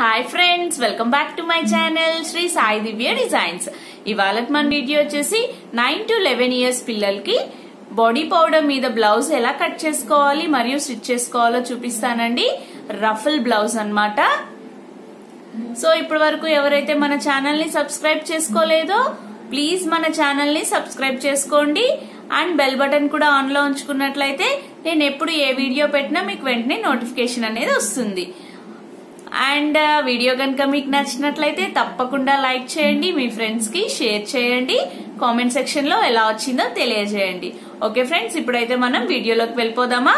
hi friends welcome back to my channel Shri Sai Divya designs ఇవాళ మన video వచ్చేసి నైన్ టు లెవెన్ ఇయర్స్ పిల్లలకి body powder మీద బ్లౌజ్ ఎలా కట్ చేసుకోవాలి మరియు స్టిచ్ చేసుకోవాలో చూపిస్తానండి రఫుల్ బ్లౌజ్ అనమాట సో ఇప్పటి వరకు ఎవరైతే మన ఛానల్ ని సబ్స్క్రైబ్ చేసుకోలేదో ప్లీజ్ మన ఛానల్ ని సబ్స్క్రైబ్ చేసుకోండి అండ్ బెల్ బటన్ కూడా ఆన్ లో ఉంచుకున్నట్లయితే నేను ఎప్పుడు ఏ వీడియో పెట్టినా మీకు వెంటనే నోటిఫికేషన్ అనేది వస్తుంది అండ్ వీడియో కనుక మీకు నచ్చినట్లయితే తప్పకుండా లైక్ చేయండి మీ ఫ్రెండ్స్ కి షేర్ చేయండి కామెంట్ సెక్షన్ లో ఎలా వచ్చిందో తెలియజేయండి ఓకే ఫ్రెండ్స్ ఇప్పుడైతే మనం వీడియోలోకి వెళ్ళిపోదామా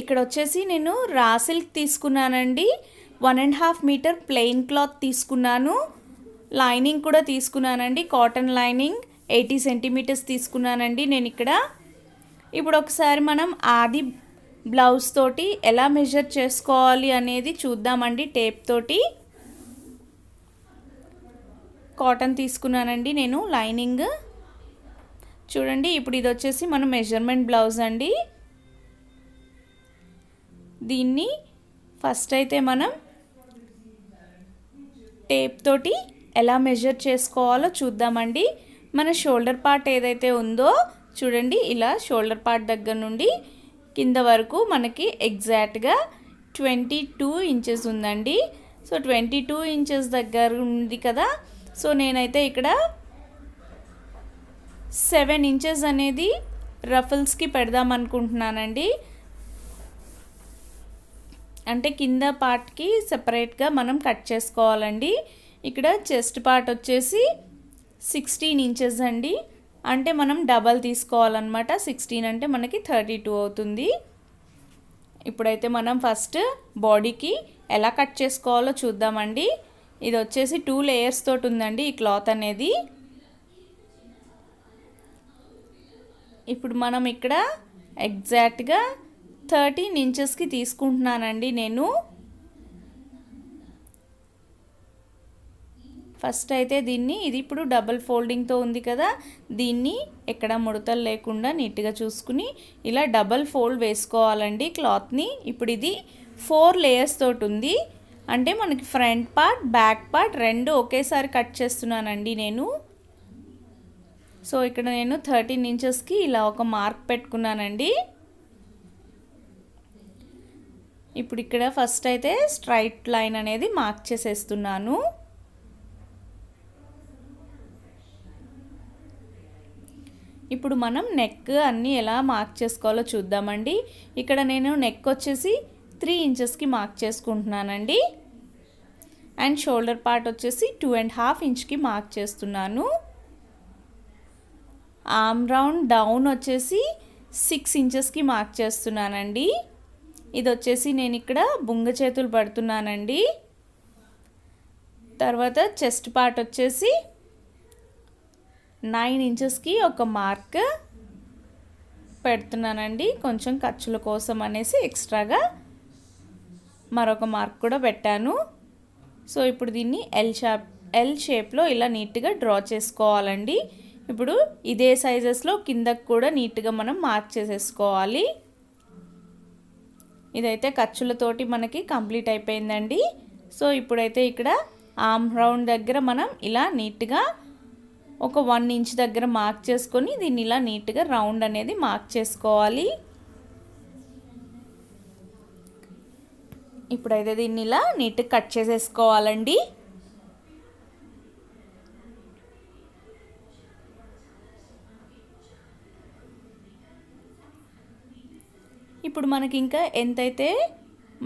ఇక్కడ వచ్చేసి నేను రా సిల్క్ తీసుకున్నానండి one and half meter plain cloth తీసుకున్నాను లైనింగ్ కూడా తీసుకున్నానండి కాటన్ లైనింగ్ ఎయిటీ సెంటీమీటర్స్ తీసుకున్నానండి నేను ఇక్కడ ఇప్పుడు ఒకసారి మనం ఆది బ్లౌజ్ తోటి ఎలా మెజర్ చేసుకోవాలి అనేది చూద్దామండి టేప్ తోటి కాటన్ తీసుకున్నానండి నేను లైనింగ్ చూడండి ఇప్పుడు ఇది వచ్చేసి మన మెజర్మెంట్ బ్లౌజ్ అండి దీన్ని ఫస్ట్ అయితే మనం టేప్ తోటి ఎలా మెజర్ చేసుకోవాలో చూద్దామండి మన షోల్డర్ పార్ట్ ఏదైతే ఉందో చూడండి ఇలా షోల్డర్ పార్ట్ దగ్గర నుండి కింద వరకు మనకి ఎగ్జాక్ట్గా ట్వంటీ టూ ఇంచెస్ ఉందండి సో ట్వంటీ టూ ఇంచెస్ దగ్గర ఉంది కదా సో నేనైతే ఇక్కడ సెవెన్ ఇంచెస్ అనేది రఫల్స్కి పెడదాం అనుకుంటున్నానండి అంటే కింద పార్ట్కి సెపరేట్గా మనం కట్ చేసుకోవాలండి ఇక్కడ చెస్ట్ పార్ట్ వచ్చేసి సిక్స్టీన్ ఇంచెస్ అండి అంటే మనం డబల్ తీసుకోవాలన్నమాట సిక్స్టీన్ అంటే మనకి థర్టీ టూ అవుతుంది ఇప్పుడైతే మనం ఫస్ట్ బాడీకి ఎలా కట్ చేసుకోవాలో చూద్దామండి ఇది వచ్చేసి టూ లేయర్స్ తోటి ఉందండి ఈ క్లాత్ అనేది ఇప్పుడు మనం ఇక్కడ ఎగ్జాక్ట్గా థర్టీన్ ఇంచెస్కి తీసుకుంటున్నానండి నేను ఫస్ట్ అయితే దీన్ని ఇది ఇప్పుడు డబల్ ఫోల్డింగ్తో ఉంది కదా దీన్ని ఎక్కడ ముడతలు లేకుండా నీట్గా చూసుకుని ఇలా డబల్ ఫోల్డ్ వేసుకోవాలండి క్లాత్ని ఇప్పుడు ఇది ఫోర్ లేయర్స్ తోటి ఉంది అంటే మనకి ఫ్రంట్ పార్ట్ బ్యాక్ పార్ట్ రెండు ఒకేసారి కట్ చేస్తున్నానండి నేను సో ఇక్కడ నేను థర్టీన్ ఇంచెస్కి ఇలా ఒక మార్క్ పెట్టుకున్నానండి ఇప్పుడు ఇక్కడ ఫస్ట్ అయితే స్ట్రైట్ లైన్ అనేది మార్క్ చేసేస్తున్నాను ఇప్పుడు మనం నెక్ అన్నీ ఎలా మార్క్ చేసుకోవాలో చూద్దామండి ఇక్కడ నేను నెక్ వచ్చేసి త్రీ ఇంచెస్కి మార్క్ చేసుకుంటున్నానండి అండ్ షోల్డర్ పార్ట్ వచ్చేసి టూ అండ్ హాఫ్ ఇంచ్కి మార్క్ చేస్తున్నాను ఆమ్ రౌండ్ డౌన్ వచ్చేసి సిక్స్ ఇంచెస్కి మార్క్ చేస్తున్నానండి ఇది వచ్చేసి నేను ఇక్కడ బుంగ చేతులు పడుతున్నానండి తర్వాత చెస్ట్ పార్ట్ వచ్చేసి నైన్ ఇంచెస్కి ఒక మార్క్ పెడుతున్నానండి కొంచెం ఖర్చుల కోసం అనేసి ఎక్స్ట్రాగా మరొక మార్క్ కూడా పెట్టాను సో ఇప్పుడు దీన్ని ఎల్ షాప్ ఎల్ షేప్లో ఇలా నీట్గా డ్రా చేసుకోవాలండి ఇప్పుడు ఇదే సైజెస్లో కిందకు కూడా నీట్గా మనం మార్క్ చేసేసుకోవాలి ఇదైతే ఖర్చులతోటి మనకి కంప్లీట్ అయిపోయిందండి సో ఇప్పుడైతే ఇక్కడ ఆమ్ రౌండ్ దగ్గర మనం ఇలా నీట్గా ఒక వన్ ఇంచ్ దగ్గర మార్క్ చేసుకొని దీన్ని ఇలా నీట్గా రౌండ్ అనేది మార్క్ చేసుకోవాలి ఇప్పుడైతే దీన్ని ఇలా నీట్గా కట్ చేసేసుకోవాలండి ఇప్పుడు మనకి ఇంకా ఎంతైతే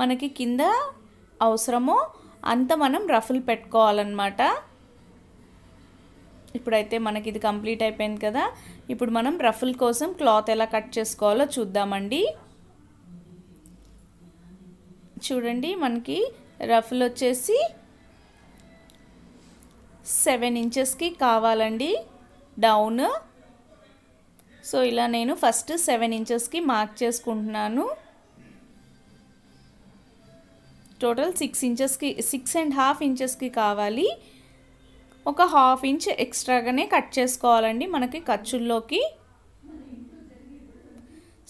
మనకి కింద అవసరమో అంత మనం రఫులు పెట్టుకోవాలన్నమాట ఇప్పుడైతే మనకి ఇది కంప్లీట్ అయిపోయింది కదా ఇప్పుడు మనం రఫుల్ కోసం క్లాత్ ఎలా కట్ చేసుకోవాలో చూద్దామండి చూడండి మనకి రఫుల్ వచ్చేసి సెవెన్ ఇంచెస్కి కావాలండి డౌన్ సో ఇలా నేను ఫస్ట్ సెవెన్ ఇంచెస్కి మార్క్ చేసుకుంటున్నాను టోటల్ సిక్స్ ఇంచెస్కి సిక్స్ అండ్ హాఫ్ ఇంచెస్కి కావాలి ఒక హాఫ్ ఇంచ్ ఎక్స్ట్రాగానే కట్ చేసుకోవాలండి మనకి ఖర్చుల్లోకి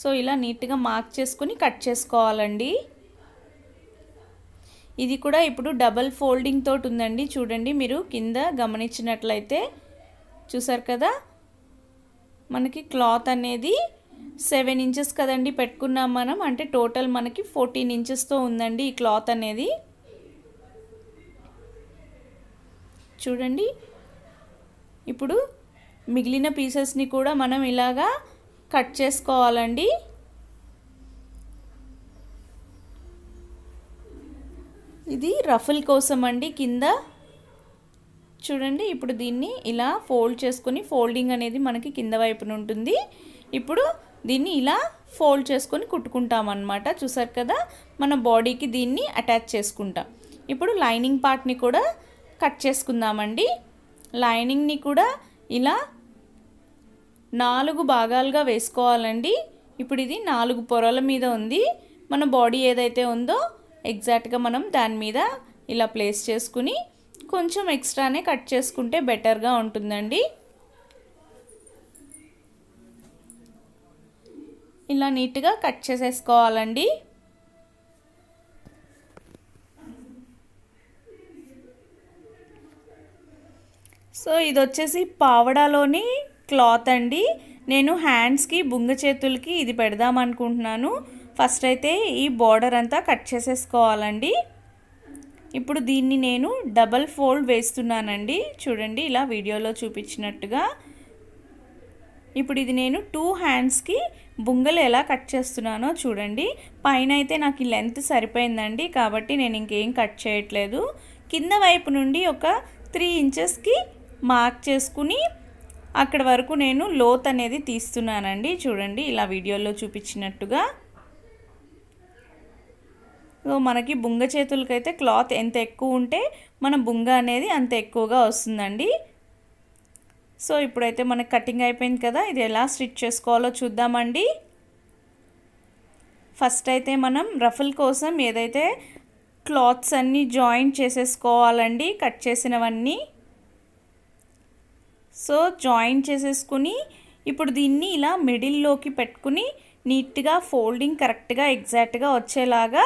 సో ఇలా నీట్గా మార్క్ చేసుకుని కట్ చేసుకోవాలండి ఇది కూడా ఇప్పుడు డబల్ ఫోల్డింగ్ తోటి ఉందండి చూడండి మీరు కింద గమనించినట్లయితే చూసారు కదా మనకి క్లాత్ అనేది సెవెన్ ఇంచెస్ కదండి పెట్టుకున్నాం మనం అంటే టోటల్ మనకి ఫోర్టీన్ ఇంచెస్తో ఉందండి ఈ క్లాత్ అనేది చూడండి ఇప్పుడు మిగిలిన పీసెస్ని కూడా మనం ఇలాగా కట్ చేసుకోవాలండి ఇది రఫుల్ కోసం అండి కింద చూడండి ఇప్పుడు దీన్ని ఇలా ఫోల్డ్ చేసుకొని ఫోల్డింగ్ అనేది మనకి కింద వైపున ఉంటుంది ఇప్పుడు దీన్ని ఇలా ఫోల్డ్ చేసుకొని కుట్టుకుంటాం అన్నమాట చూసారు కదా మన బాడీకి దీన్ని అటాచ్ చేసుకుంటాం ఇప్పుడు లైనింగ్ పార్ట్ని కూడా కట్ చేసుకుందామండి లైనింగ్ని కూడా ఇలా నాలుగు భాగాలుగా వేసుకోవాలండి ఇప్పుడు ఇది నాలుగు పొరల మీద ఉంది మన బాడీ ఏదైతే ఉందో ఎగ్జాక్ట్గా మనం దాని మీద ఇలా ప్లేస్ చేసుకుని కొంచెం ఎక్స్ట్రానే కట్ చేసుకుంటే బెటర్గా ఉంటుందండి ఇలా నీట్గా కట్ చేసేసుకోవాలండి సో ఇది వచ్చేసి పావడాలోని క్లాత్ అండి నేను హ్యాండ్స్కి బుంగ చేతులకి ఇది పెడదాం అనుకుంటున్నాను ఫస్ట్ అయితే ఈ బార్డర్ అంతా కట్ చేసేసుకోవాలండి ఇప్పుడు దీన్ని నేను డబల్ ఫోల్డ్ వేస్తున్నానండి చూడండి ఇలా వీడియోలో చూపించినట్టుగా ఇప్పుడు ఇది నేను టూ హ్యాండ్స్కి బుంగలు ఎలా కట్ చేస్తున్నానో చూడండి పైన అయితే నాకు ఈ లెంత్ సరిపోయిందండి కాబట్టి నేను ఇంకేం కట్ చేయట్లేదు కింద వైపు నుండి ఒక త్రీ ఇంచెస్కి మార్క్ చేసుకుని అక్కడ వరకు నేను లోత్ అనేది తీస్తున్నానండి చూడండి ఇలా వీడియోలో చూపించినట్టుగా మనకి బుంగ చేతులకైతే క్లాత్ ఎంత ఎక్కువ ఉంటే మన బుంగ అనేది అంత ఎక్కువగా వస్తుందండి సో ఇప్పుడైతే మనకి కటింగ్ అయిపోయింది కదా ఇది ఎలా స్టిచ్ చేసుకోవాలో చూద్దామండి ఫస్ట్ అయితే మనం రఫుల్ కోసం ఏదైతే క్లాత్స్ అన్నీ జాయింట్ చేసేసుకోవాలండి కట్ చేసినవన్నీ సో జాయిన్ చేసేసుకుని ఇప్పుడు దీన్ని ఇలా మిడిల్లోకి పెట్టుకుని నీట్గా ఫోల్డింగ్ కరెక్ట్గా ఎగ్జాక్ట్గా వచ్చేలాగా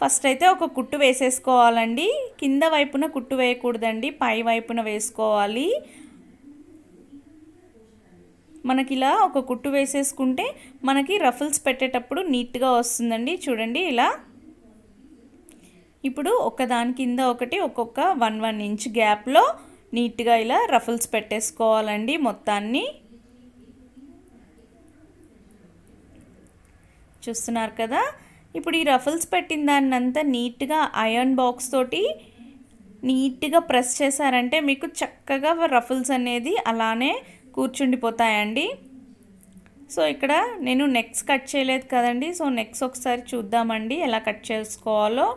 ఫస్ట్ అయితే ఒక కుట్టు వేసేసుకోవాలండి కింద వైపున కుట్టు వేయకూడదండి పై వైపున వేసుకోవాలి మనకి ఇలా ఒక కుట్టు వేసేసుకుంటే మనకి రఫుల్స్ పెట్టేటప్పుడు నీట్గా వస్తుందండి చూడండి ఇలా ఇప్పుడు ఒకదాని కింద ఒకటి ఒక్కొక్క వన్ వన్ ఇంచ్ గ్యాప్లో నీట్గా ఇలా రఫుల్స్ పెట్టేసుకోవాలండి మొత్తాన్ని చూస్తున్నారు కదా ఇప్పుడు ఈ రఫుల్స్ పెట్టిన అంతా నీట్గా ఐరన్ బాక్స్ తోటి నీట్గా ప్రెస్ చేశారంటే మీకు చక్కగా రఫుల్స్ అనేది అలానే కూర్చుండిపోతాయండి సో ఇక్కడ నేను నెక్స్ కట్ చేయలేదు కదండి సో నెక్స్ ఒకసారి చూద్దామండి ఎలా కట్ చేసుకోవాలో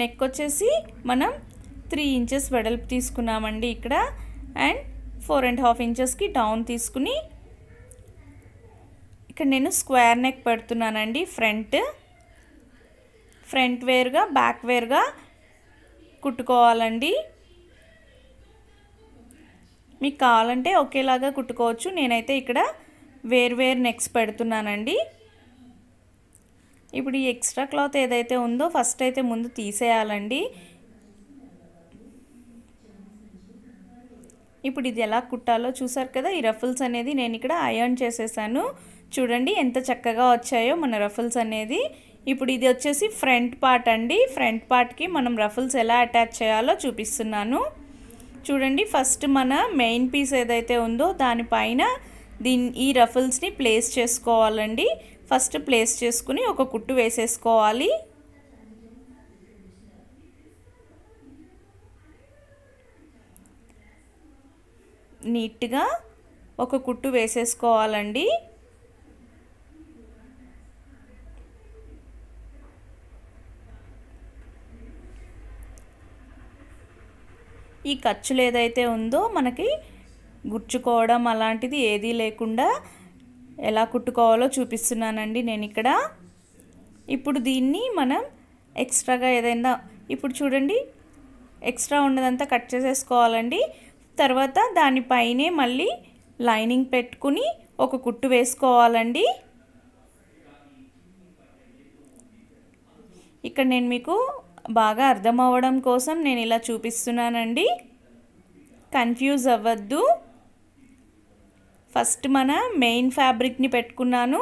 నెక్ వచ్చేసి మనం త్రీ ఇంచెస్ వెడల్పు తీసుకున్నామండి ఇక్కడ అండ్ ఫోర్ అండ్ హాఫ్ ఇంచెస్కి డౌన్ తీసుకుని ఇక్కడ నేను స్క్వేర్ నెక్ పెడుతున్నానండి ఫ్రంట్ ఫ్రంట్ వేర్గా బ్యాక్ వేర్గా కుట్టుకోవాలండి మీకు కావాలంటే ఒకేలాగా కుట్టుకోవచ్చు నేనైతే ఇక్కడ వేర్వేరు నెక్స్ పెడుతున్నానండి ఇప్పుడు ఈ ఎక్స్ట్రా క్లాత్ ఏదైతే ఉందో ఫస్ట్ అయితే ముందు తీసేయాలండి ఇప్పుడు ఇది ఎలా కుట్టాలో చూసారు కదా ఈ రఫుల్స్ అనేది నేను ఇక్కడ అయర్న్ చేసేసాను చూడండి ఎంత చక్కగా వచ్చాయో మన రఫుల్స్ అనేది ఇప్పుడు ఇది వచ్చేసి ఫ్రంట్ పార్ట్ అండి ఫ్రంట్ పార్ట్కి మనం రఫుల్స్ ఎలా అటాచ్ చేయాలో చూపిస్తున్నాను చూడండి ఫస్ట్ మన మెయిన్ పీస్ ఏదైతే ఉందో దానిపైన దీని ఈ రఫుల్స్ని ప్లేస్ చేసుకోవాలండి ఫస్ట్ ప్లేస్ చేసుకుని ఒక కుట్టు వేసేసుకోవాలి నీట్గా ఒక కుట్టు వేసేసుకోవాలండి ఈ ఖర్చులు ఏదైతే ఉందో మనకి గుర్చుకోవడం అలాంటిది ఏదీ లేకుండా ఎలా కుట్టుకోవాలో చూపిస్తున్నానండి నేను ఇక్కడ ఇప్పుడు దీన్ని మనం ఎక్స్ట్రాగా ఏదైనా ఇప్పుడు చూడండి ఎక్స్ట్రా ఉన్నదంతా కట్ చేసేసుకోవాలండి తర్వాత దానిపైనే మళ్ళీ లైనింగ్ పెట్టుకుని ఒక కుట్టు వేసుకోవాలండి ఇక్కడ నేను మీకు బాగా అర్థం అవ్వడం కోసం నేను ఇలా చూపిస్తున్నానండి కన్ఫ్యూజ్ అవ్వద్దు ఫస్ట్ మన మెయిన్ ఫ్యాబ్రిక్ని పెట్టుకున్నాను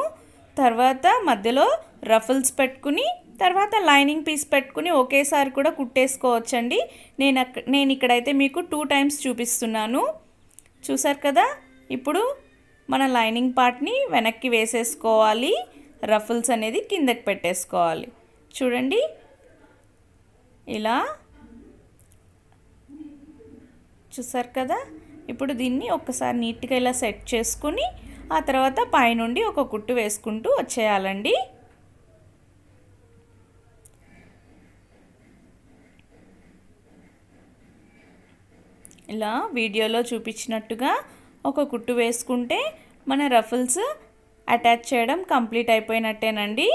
తర్వాత మధ్యలో రఫుల్స్ పెట్టుకుని తర్వాత లైనింగ్ పీస్ పెట్టుకుని ఒకేసారి కూడా కుట్టేసుకోవచ్చండి నేను నేను ఇక్కడైతే మీకు టూ టైమ్స్ చూపిస్తున్నాను చూసారు కదా ఇప్పుడు మన లైనింగ్ పార్ట్ని వెనక్కి వేసేసుకోవాలి రఫుల్స్ అనేది కిందకి పెట్టేసుకోవాలి చూడండి ఇలా చూసారు కదా ఇప్పుడు దీన్ని ఒక్కసారి నీట్గా ఇలా సెట్ చేసుకుని ఆ తర్వాత పైనుండి ఒక కుట్టు వేసుకుంటూ వచ్చేయాలండి ఇలా వీడియోలో చూపించినట్టుగా ఒక కుట్టు వేసుకుంటే మన రఫుల్స్ అటాచ్ చేయడం కంప్లీట్ అయిపోయినట్టేనండి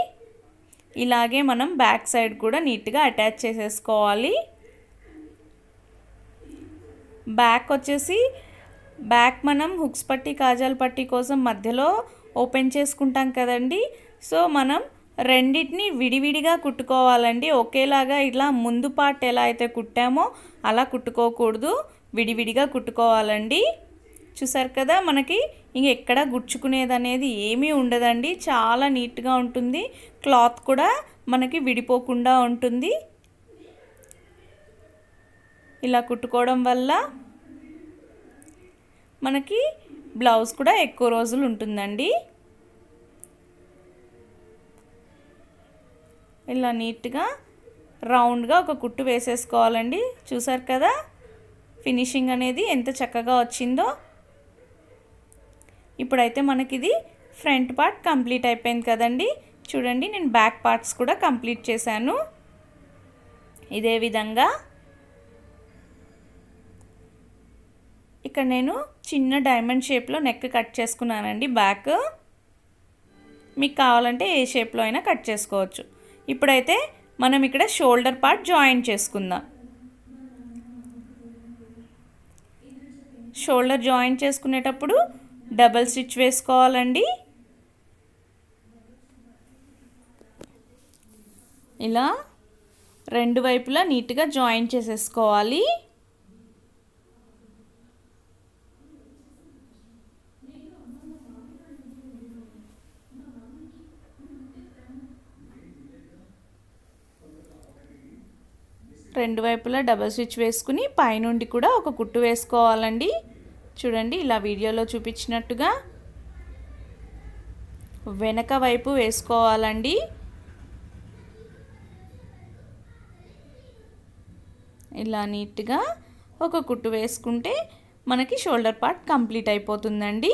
ఇలాగే మనం బ్యాక్ సైడ్ కూడా నీట్గా అటాచ్ చేసేసుకోవాలి బ్యాక్ వచ్చేసి బ్యాక్ మనం హుక్స్ పట్టి కాజాల పట్టి కోసం మధ్యలో ఓపెన్ చేసుకుంటాం కదండి సో మనం రెండింటిని విడివిడిగా కుట్టుకోవాలండి ఒకేలాగా ఇలా ముందు పార్ట్ ఎలా అయితే కుట్టామో అలా కుట్టుకోకూడదు విడివిడిగా కుట్టుకోవాలండి చూసారు కదా మనకి ఇంక ఎక్కడ గుచ్చుకునేది అనేది ఏమీ ఉండదండి చాలా నీట్గా ఉంటుంది క్లాత్ కూడా మనకి విడిపోకుండా ఉంటుంది ఇలా కుట్టుకోవడం వల్ల మనకి బ్లౌజ్ కూడా ఎక్కువ రోజులు ఉంటుందండి ఇలా నీట్గా రౌండ్గా ఒక కుట్టు వేసేసుకోవాలండి చూసారు కదా ఫినిషింగ్ అనేది ఎంత చక్కగా వచ్చిందో ఇప్పుడైతే మనకి ఇది ఫ్రంట్ పార్ట్ కంప్లీట్ అయిపోయింది కదండి చూడండి నేను బ్యాక్ పార్ట్స్ కూడా కంప్లీట్ చేశాను ఇదే విధంగా ఇక్కడ నేను చిన్న డైమండ్ షేప్లో నెక్ కట్ చేసుకున్నానండి బ్యాక్ మీకు కావాలంటే ఏ షేప్లో అయినా కట్ చేసుకోవచ్చు ఇప్పుడైతే మనం ఇక్కడ షోల్డర్ పార్ట్ జాయిన్ చేసుకుందాం షోల్డర్ జాయిన్ చేసుకునేటప్పుడు డబల్ స్టిచ్ వేసుకోవాలండి ఇలా రెండు వైపులా నీట్గా జాయిన్ చేసేసుకోవాలి రెండు వైపులా డబల్ స్టిచ్ వేసుకుని పైనుండి కూడా ఒక కుట్టు వేసుకోవాలండి చూడండి ఇలా వీడియోలో చూపించినట్టుగా వెనక వైపు వేసుకోవాలండి ఇలా నీట్గా ఒక కుట్టు వేసుకుంటే మనకి షోల్డర్ పార్ట్ కంప్లీట్ అయిపోతుందండి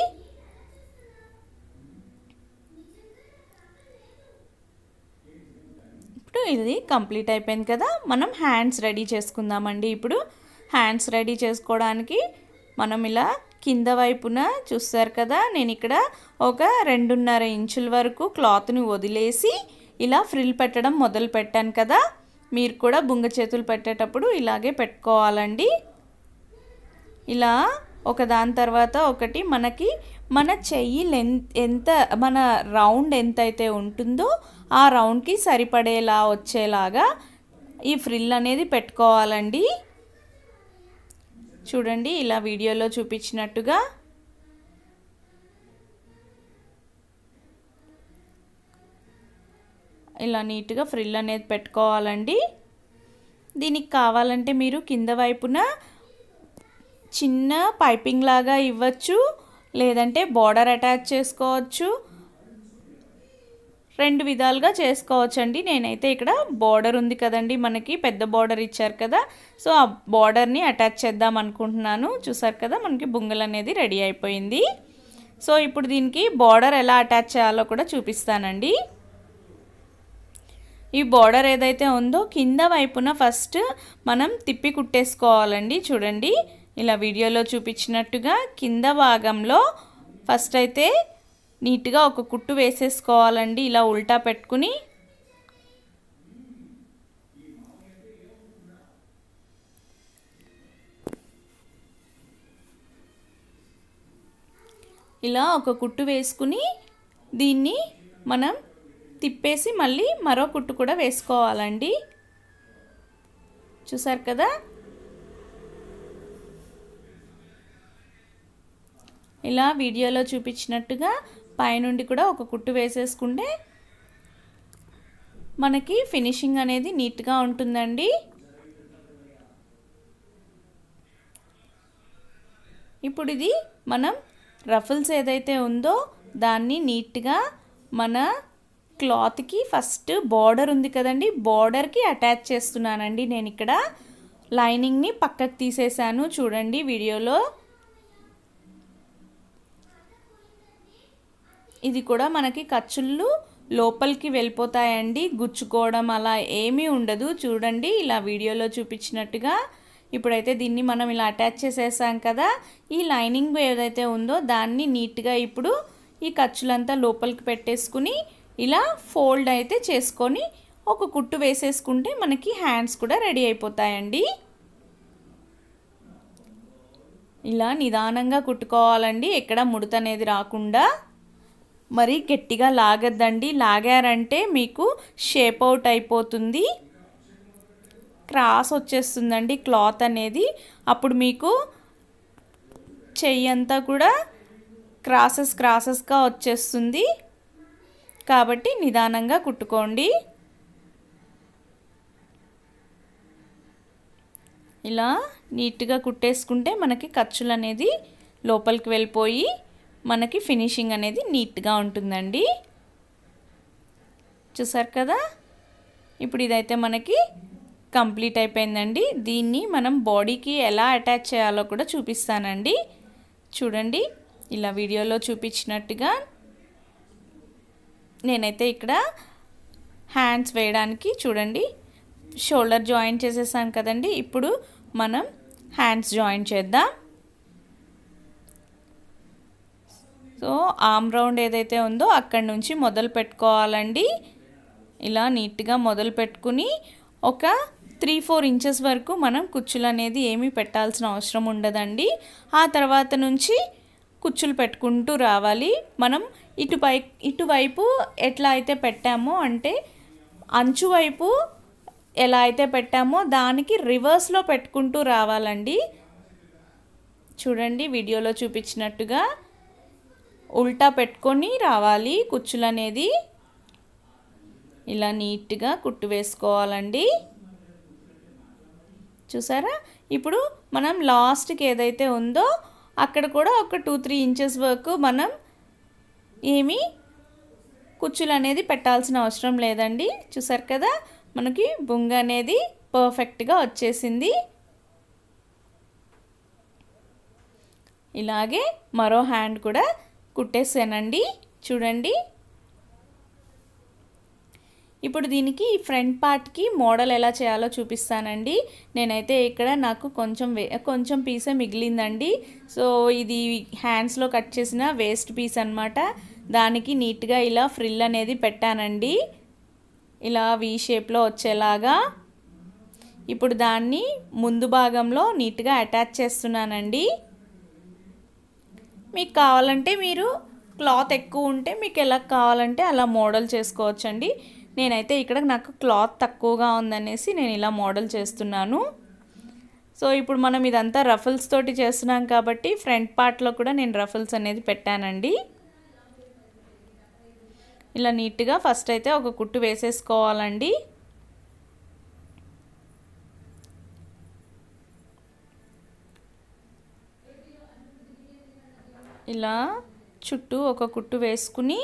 ఇది కంప్లీట్ అయిపోయింది కదా మనం హ్యాండ్స్ రెడీ చేసుకుందామండి ఇప్పుడు హ్యాండ్స్ రెడీ చేసుకోవడానికి మనం ఇలా కింద వైపున చూస్తారు కదా నేను ఇక్కడ ఒక రెండున్నర ఇంచుల వరకు క్లాత్ని వదిలేసి ఇలా ఫ్రిల్ పెట్టడం మొదలు పెట్టాను కదా మీరు కూడా బుంగ చేతులు పెట్టేటప్పుడు ఇలాగే పెట్టుకోవాలండి ఇలా ఒక దాని తర్వాత ఒకటి మనకి మన చెయ్యి లెంత్ ఎంత మన రౌండ్ ఎంతైతే ఉంటుందో ఆ రౌండ్కి సరిపడేలా వచ్చేలాగా ఈ ఫ్రిల్ అనేది పెట్టుకోవాలండి చూడండి ఇలా వీడియోలో చూపించినట్టుగా ఇలా నీట్గా ఫ్రిల్ అనేది పెట్టుకోవాలండి దీనికి కావాలంటే మీరు కింద వైపున చిన్న పైపింగ్ లాగా ఇవ్వచ్చు లేదంటే బార్డర్ అటాచ్ చేసుకోవచ్చు రెండు విధాలుగా చేసుకోవచ్చండి నేనైతే ఇక్కడ బార్డర్ ఉంది కదండి మనకి పెద్ద బార్డర్ ఇచ్చారు కదా సో ఆ బార్డర్ని అటాచ్ చేద్దాం అనుకుంటున్నాను చూసారు కదా మనకి బొంగలు అనేది రెడీ అయిపోయింది సో ఇప్పుడు దీనికి బార్డర్ ఎలా అటాచ్ చేయాలో కూడా చూపిస్తానండి ఈ బార్డర్ ఏదైతే ఉందో కింద వైపున ఫస్ట్ మనం తిప్పి కుట్టేసుకోవాలండి చూడండి ఇలా వీడియోలో చూపించినట్టుగా కింద భాగంలో ఫస్ట్ అయితే నీట్గా ఒక కుట్టు వేసేసుకోవాలండి ఇలా ఉల్టా పెట్టుకుని ఇలా ఒక కుట్టు వేసుకుని దీన్ని మనం తిప్పేసి మళ్ళీ మరో కుట్టు కూడా వేసుకోవాలండి చూసారు కదా ఇలా వీడియోలో చూపించినట్టుగా పైనుండి కూడా ఒక కుట్టు వేసేసుకుంటే మనకి ఫినిషింగ్ అనేది నీట్గా ఉంటుందండి ఇప్పుడు ఇది మనం రఫుల్స్ ఏదైతే ఉందో దాన్ని నీట్గా మన క్లాత్కి ఫస్ట్ బార్డర్ ఉంది కదండి బార్డర్కి అటాచ్ చేస్తున్నానండి నేను ఇక్కడ లైనింగ్ని పక్కకు తీసేశాను చూడండి వీడియోలో ఇది కూడా మనకి ఖర్చులు లోపలికి వెళ్ళిపోతాయండి గుచ్చుకోవడం అలా ఏమీ ఉండదు చూడండి ఇలా వీడియోలో చూపించినట్టుగా ఇప్పుడైతే దీన్ని మనం ఇలా అటాచ్ చేసేసాం కదా ఈ లైనింగ్ ఏదైతే ఉందో దాన్ని నీట్గా ఇప్పుడు ఈ ఖర్చులంతా లోపలికి పెట్టేసుకుని ఇలా ఫోల్డ్ అయితే చేసుకొని ఒక కుట్టు వేసేసుకుంటే మనకి హ్యాండ్స్ కూడా రెడీ అయిపోతాయండి ఇలా నిదానంగా కుట్టుకోవాలండి ఎక్కడ ముడత అనేది రాకుండా మరి గట్టిగా లాగద్దండి లాగారంటే మీకు షేప్ అవుట్ అయిపోతుంది క్రాస్ వచ్చేస్తుందండి క్లాత్ అనేది అప్పుడు మీకు చెయ్యి అంతా కూడా క్రాసెస్ క్రాసెస్గా వచ్చేస్తుంది కాబట్టి నిదానంగా కుట్టుకోండి ఇలా నీట్గా కుట్టేసుకుంటే మనకి ఖర్చులు అనేది లోపలికి వెళ్ళిపోయి మనకి ఫినిషింగ్ అనేది నీట్గా ఉంటుందండి చూసారు కదా ఇప్పుడు ఇదైతే మనకి కంప్లీట్ అయిపోయిందండి దీన్ని మనం బాడీకి ఎలా అటాచ్ చేయాలో కూడా చూపిస్తానండి చూడండి ఇలా వీడియోలో చూపించినట్టుగా నేనైతే ఇక్కడ హ్యాండ్స్ వేయడానికి చూడండి షోల్డర్ జాయిన్ చేసేసాను కదండి ఇప్పుడు మనం హ్యాండ్స్ జాయిన్ చేద్దాం సో ఆమ్ రౌండ్ ఏదైతే ఉందో అక్కడి నుంచి మొదలు పెట్టుకోవాలండి ఇలా నీట్గా మొదలు పెట్టుకుని ఒక త్రీ ఫోర్ ఇంచెస్ వరకు మనం కుచ్చులు అనేది ఏమీ పెట్టాల్సిన అవసరం ఉండదండి ఆ తర్వాత నుంచి కుచ్చులు పెట్టుకుంటూ రావాలి మనం ఇటుపై ఇటువైపు ఎట్లా అయితే పెట్టామో అంటే అంచువైపు ఎలా అయితే పెట్టామో దానికి రివర్స్లో పెట్టుకుంటూ రావాలండి చూడండి వీడియోలో చూపించినట్టుగా ఉల్టా పెట్టుకొని రావాలి కుచ్చులు అనేది ఇలా నీట్గా కుట్టు వేసుకోవాలండి చూసారా ఇప్పుడు మనం లాస్ట్కి ఏదైతే ఉందో అక్కడ కూడా ఒక టూ త్రీ ఇంచెస్ వరకు మనం ఏమి కుచ్చులు అనేది పెట్టాల్సిన అవసరం లేదండి చూసారు కదా మనకి బొంగ అనేది పర్ఫెక్ట్గా వచ్చేసింది ఇలాగే మరో హ్యాండ్ కూడా కుట్టేసానండి చూడండి ఇప్పుడు దీనికి ఫ్రంట్ పార్ట్కి మోడల్ ఎలా చేయాలో చూపిస్తానండి నేనైతే ఇక్కడ నాకు కొంచెం కొంచెం పీసే మిగిలిందండి సో ఇది హ్యాండ్స్లో కట్ చేసిన వేస్ట్ పీస్ అనమాట దానికి నీట్గా ఇలా ఫ్రిల్ అనేది పెట్టానండి ఇలా వీ షేప్లో వచ్చేలాగా ఇప్పుడు దాన్ని ముందు భాగంలో నీట్గా అటాచ్ చేస్తున్నానండి మీకు కావాలంటే మీరు క్లాత్ ఎక్కువ ఉంటే మీకు ఎలా కావాలంటే అలా మోడల్ చేసుకోవచ్చండి నేనైతే ఇక్కడ నాకు క్లాత్ తక్కువగా ఉందనేసి నేను ఇలా మోడల్ చేస్తున్నాను సో ఇప్పుడు మనం ఇదంతా రఫల్స్ తోటి చేస్తున్నాం కాబట్టి ఫ్రంట్ పార్ట్లో కూడా నేను రఫల్స్ అనేది పెట్టానండి ఇలా నీట్గా ఫస్ట్ అయితే ఒక కుట్టు వేసేసుకోవాలండి ఇలా చుట్టూ ఒక కుట్టు వేసుకుని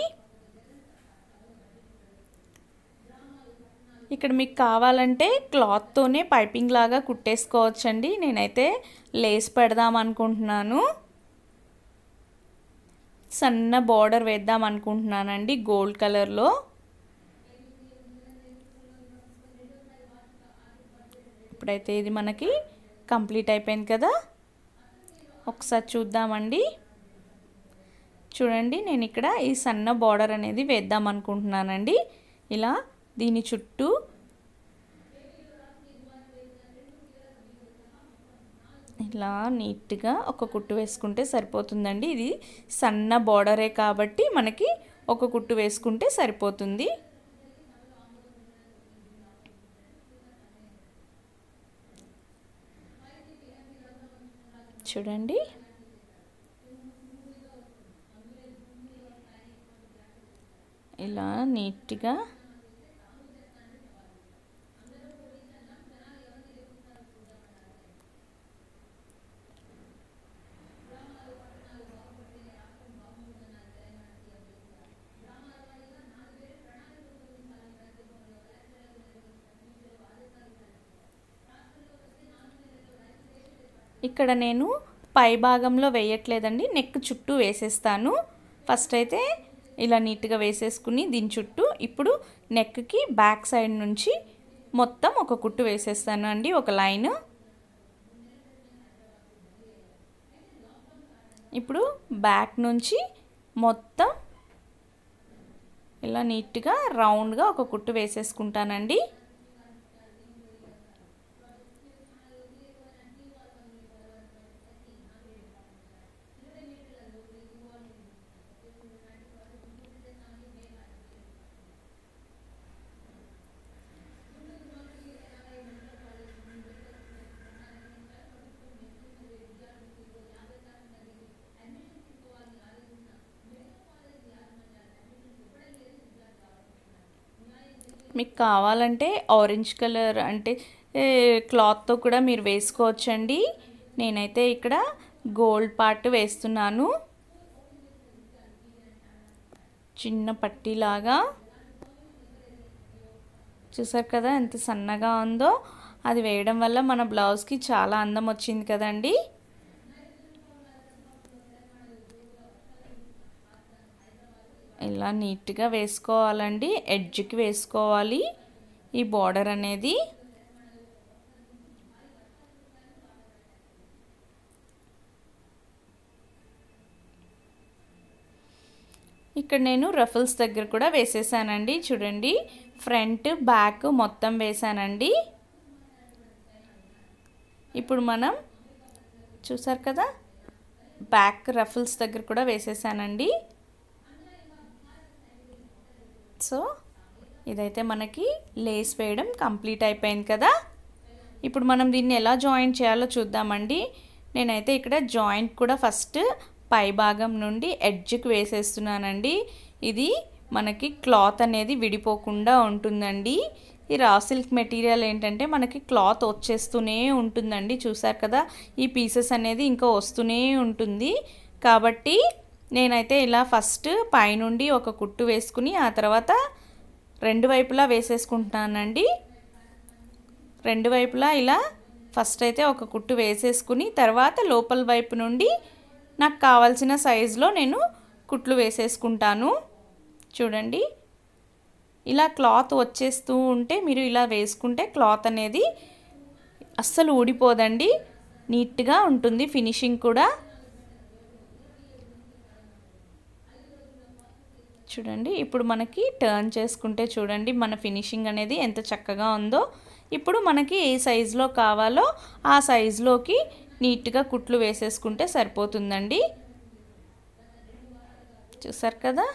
ఇక్కడ మీకు కావాలంటే క్లాత్తోనే పైపింగ్ లాగా కుట్టేసుకోవచ్చండి నేనైతే లేస్ పెడదాం అనుకుంటున్నాను సన్న బార్డర్ వేద్దాం అనుకుంటున్నానండి గోల్డ్ కలర్లో ఇప్పుడైతే ఇది మనకి కంప్లీట్ అయిపోయింది కదా ఒకసారి చూద్దామండి చూడండి నేను ఇక్కడ ఈ సన్న బార్డర్ అనేది వేద్దాం అనుకుంటున్నానండి ఇలా దీని చుట్టూ ఇలా నీట్గా ఒక కుట్టు వేసుకుంటే సరిపోతుందండి ఇది సన్న బార్డరే కాబట్టి మనకి ఒక కుట్టు వేసుకుంటే సరిపోతుంది చూడండి ఇలా నీట్గా ఇక్కడ నేను పై భాగంలో వేయట్లేదండి నెక్ చుట్టూ వేసేస్తాను ఫస్ట్ అయితే ఇలా నీట్గా వేసేసుకుని దీని చుట్టూ ఇప్పుడు నెక్కి బ్యాక్ సైడ్ నుంచి మొత్తం ఒక కుట్టు వేసేస్తాను అండి ఒక లైన్ ఇప్పుడు బ్యాక్ నుంచి మొత్తం ఇలా నీట్గా రౌండ్గా ఒక కుట్టు వేసేసుకుంటానండి మీకు కావాలంటే ఆరెంజ్ కలర్ అంటే క్లాత్తో కూడా మీరు వేసుకోవచ్చండి నేనైతే ఇక్కడ గోల్డ్ పార్ట్ వేస్తున్నాను చిన్న పట్టిలాగా చూసారు కదా ఎంత సన్నగా ఉందో అది వేయడం వల్ల మన బ్లౌజ్కి చాలా అందం వచ్చింది కదండీ ఇలా నీట్గా వేసుకోవాలండి ఎడ్జ్కి వేసుకోవాలి ఈ బార్డర్ అనేది ఇక్కడ నేను రఫుల్స్ దగ్గర కూడా వేసేసానండి చూడండి ఫ్రంట్ బ్యాక్ మొత్తం వేసానండి ఇప్పుడు మనం చూసారు కదా బ్యాక్ రఫుల్స్ దగ్గర కూడా వేసేసానండి సో ఇదైతే మనకి లేస్ వేయడం కంప్లీట్ అయిపోయింది కదా ఇప్పుడు మనం దీన్ని ఎలా జాయింట్ చేయాలో చూద్దామండి నేనైతే ఇక్కడ జాయింట్ కూడా ఫస్ట్ పై భాగం నుండి ఎడ్జ్కి వేసేస్తున్నానండి ఇది మనకి క్లాత్ అనేది విడిపోకుండా ఉంటుందండి ఈ రా సిల్క్ మెటీరియల్ ఏంటంటే మనకి క్లాత్ వచ్చేస్తూనే ఉంటుందండి చూసారు కదా ఈ పీసెస్ అనేది ఇంకా వస్తూనే ఉంటుంది కాబట్టి నేనైతే ఇలా ఫస్ట్ పైనుండి ఒక కుట్టు వేసుకుని ఆ తర్వాత రెండు వైపులా వేసేసుకుంటున్నానండి రెండు వైపులా ఇలా ఫస్ట్ అయితే ఒక కుట్టు వేసేసుకుని తర్వాత లోపల వైపు నుండి నాకు కావాల్సిన సైజులో నేను కుట్లు వేసేసుకుంటాను చూడండి ఇలా క్లాత్ వచ్చేస్తూ ఉంటే మీరు ఇలా వేసుకుంటే క్లాత్ అనేది అస్సలు ఊడిపోదండి నీట్గా ఉంటుంది ఫినిషింగ్ కూడా చూడండి ఇప్పుడు మనకి టర్న్ చేసుకుంటే చూడండి మన ఫినిషింగ్ అనేది ఎంత చక్కగా ఉందో ఇప్పుడు మనకి ఏ సైజులో కావాలో ఆ సైజులోకి నీట్గా కుట్లు వేసేసుకుంటే సరిపోతుందండి చూసారు కదా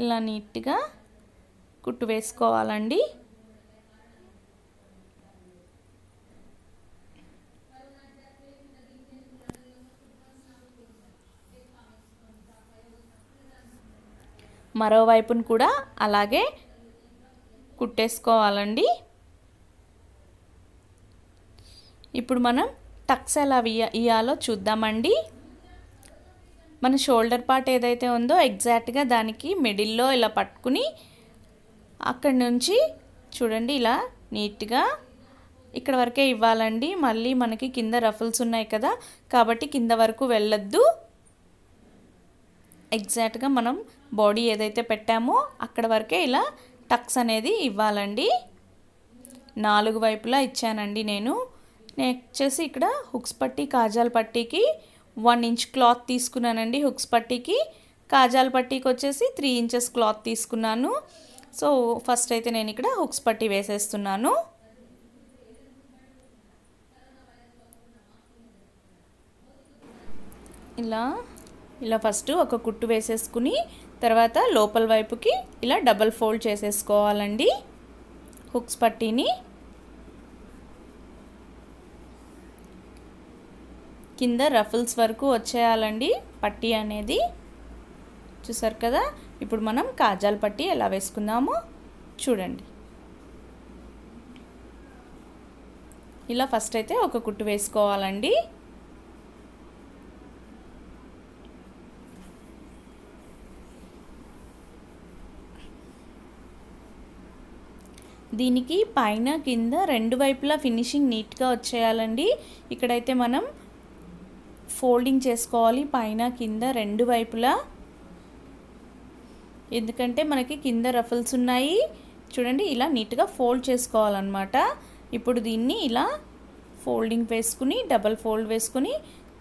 ఇలా నీట్గా కుట్టు వేసుకోవాలండి మరోవైపును కూడా అలాగే కుట్టేసుకోవాలండి ఇప్పుడు మనం టక్స్ ఎలా ఇయ్యాలో చూద్దామండి మన షోల్డర్ పార్ట్ ఏదైతే ఉందో ఎగ్జాక్ట్గా దానికి మిడిల్లో ఇలా పట్టుకుని అక్కడి నుంచి చూడండి ఇలా నీట్గా ఇక్కడ వరకే ఇవ్వాలండి మళ్ళీ మనకి కింద రఫుల్స్ ఉన్నాయి కదా కాబట్టి కింద వరకు వెళ్ళొద్దు ఎగ్జాక్ట్గా మనం బాడీ ఏదైతే పెట్టామో అక్కడ వరకే ఇలా టక్స్ అనేది ఇవ్వాలండి నాలుగు వైపులా ఇచ్చానండి నేను నెక్స్ట్ వచ్చేసి ఇక్కడ హుక్స్ పట్టి కాజాల పట్టీకి వన్ ఇంచ్ క్లాత్ తీసుకున్నానండి హుక్స్ పట్టీకి కాజాల పట్టీకి వచ్చేసి త్రీ ఇంచెస్ క్లాత్ తీసుకున్నాను సో ఫస్ట్ అయితే నేను ఇక్కడ హుక్స్ పట్టి వేసేస్తున్నాను ఇలా ఇలా ఫస్ట్ ఒక కుట్టు వేసేసుకుని తర్వాత లోపల వైపుకి ఇలా డబల్ ఫోల్డ్ చేసేసుకోవాలండి హుక్స్ పట్టీని కింద రఫుల్స్ వరకు వచ్చేయాలండి పట్టీ అనేది చూసారు కదా ఇప్పుడు మనం కాజాల పట్టీ ఎలా వేసుకుందామో చూడండి ఇలా ఫస్ట్ అయితే ఒక కుట్టు వేసుకోవాలండి దీనికి పైన కింద రెండు వైపులా ఫినిషింగ్ నీట్గా వచ్చేయాలండి ఇక్కడైతే మనం ఫోల్డింగ్ చేసుకోవాలి పైన కింద రెండు వైపులా ఎందుకంటే మనకి కింద రఫల్స్ ఉన్నాయి చూడండి ఇలా నీట్గా ఫోల్డ్ చేసుకోవాలన్నమాట ఇప్పుడు దీన్ని ఇలా ఫోల్డింగ్ వేసుకుని డబల్ ఫోల్డ్ వేసుకుని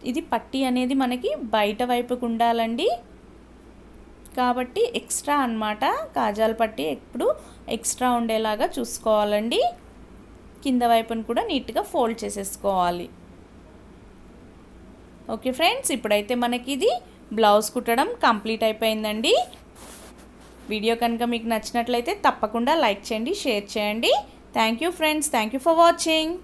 ఇది పట్టి అనేది మనకి బయట వైపుకు ఉండాలండి కాబట్టి ఎక్స్ట్రా అనమాట కాజాల పట్టి ఎప్పుడు ఎక్స్ట్రా ఉండేలాగా చూసుకోవాలండి కింద వైపును కూడా నీట్గా ఫోల్డ్ చేసేసుకోవాలి ఓకే ఫ్రెండ్స్ ఇప్పుడైతే మనకి ఇది బ్లౌజ్ కుట్టడం కంప్లీట్ అయిపోయిందండి వీడియో కనుక మీకు నచ్చినట్లయితే తప్పకుండా లైక్ చేయండి షేర్ చేయండి thank you friends thank you for watching